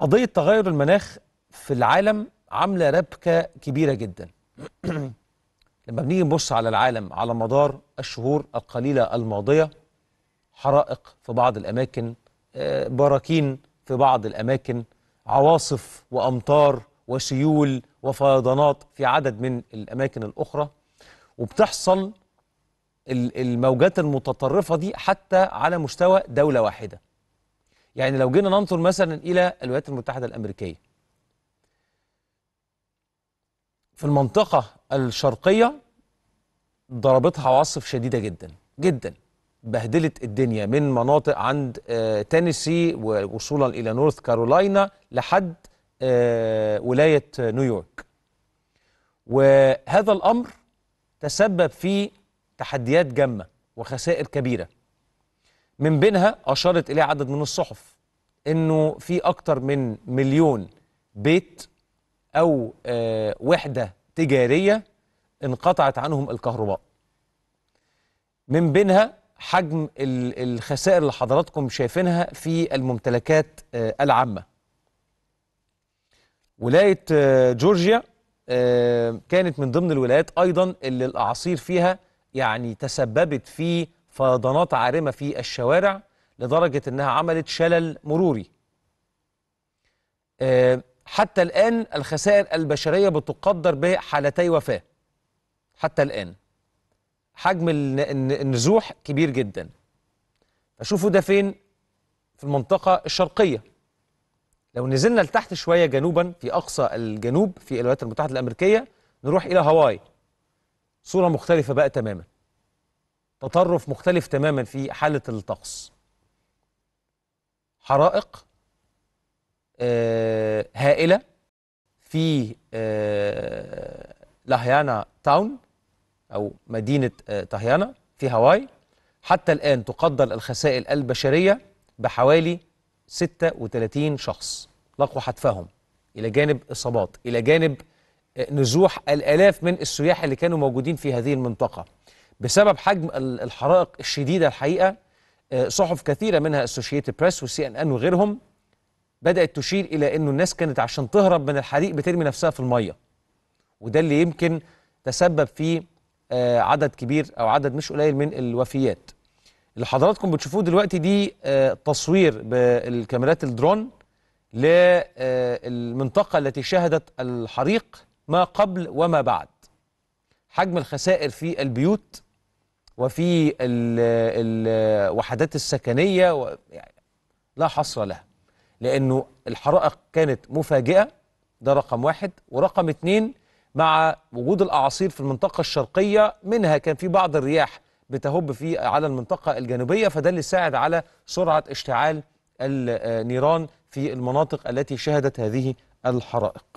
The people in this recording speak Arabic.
قضية تغير المناخ في العالم عاملة ربكة كبيرة جدا لما بنيجي نبص على العالم على مدار الشهور القليلة الماضية حرائق في بعض الأماكن آه، براكين في بعض الأماكن عواصف وأمطار وسيول وفيضانات في عدد من الأماكن الأخرى وبتحصل الموجات المتطرفة دي حتى على مستوى دولة واحدة يعني لو جينا ننظر مثلا إلى الولايات المتحدة الأمريكية في المنطقة الشرقية ضربتها عواصف شديدة جدا جدا بهدلت الدنيا من مناطق عند آه، تينيسي ووصولا إلى نورث كارولاينا لحد آه، ولاية نيويورك وهذا الأمر تسبب في تحديات جامة وخسائر كبيرة من بينها أشارت إليه عدد من الصحف انه في اكتر من مليون بيت او آه، وحده تجاريه انقطعت عنهم الكهرباء من بينها حجم الخسائر اللي حضراتكم شايفينها في الممتلكات آه، العامه ولايه آه، جورجيا كانت من ضمن الولايات ايضا اللي الاعاصير فيها يعني تسببت في فيضانات عارمه في الشوارع لدرجة أنها عملت شلل مروري آه، حتى الآن الخسائر البشرية بتقدر بحالتي وفاة حتى الآن حجم النزوح كبير جدا فشوفوا ده فين في المنطقة الشرقية لو نزلنا لتحت شوية جنوبا في أقصى الجنوب في الولايات المتحدة الأمريكية نروح إلى هاواي صورة مختلفة بقى تماما تطرف مختلف تماما في حالة الطقس حرائق آه، هائله في آه، لاهيانا تاون او مدينه آه، تاهيانا في هاواي حتى الان تقدر الخسائر البشريه بحوالي 36 شخص لقوا حتفهم الى جانب اصابات الى جانب نزوح الالاف من السياح اللي كانوا موجودين في هذه المنطقه بسبب حجم الحرائق الشديده الحقيقه آه، صحف كثيرة منها اسوشيتد بريس وسي ان ان وغيرهم بدأت تشير إلى أنه الناس كانت عشان تهرب من الحريق بترمي نفسها في المية وده اللي يمكن تسبب في آه، عدد كبير أو عدد مش قليل من الوفيات اللي حضراتكم بتشوفوه دلوقتي دي آه، تصوير بالكاميرات الدرون للمنطقة التي شهدت الحريق ما قبل وما بعد حجم الخسائر في البيوت وفي الوحدات السكنية و... يعني لا حصر لها لأنه الحرائق كانت مفاجئة ده رقم واحد ورقم اتنين مع وجود الأعاصير في المنطقة الشرقية منها كان في بعض الرياح بتهب في على المنطقة الجنوبية فده اللي ساعد على سرعة اشتعال النيران آه، في المناطق التي شهدت هذه الحرائق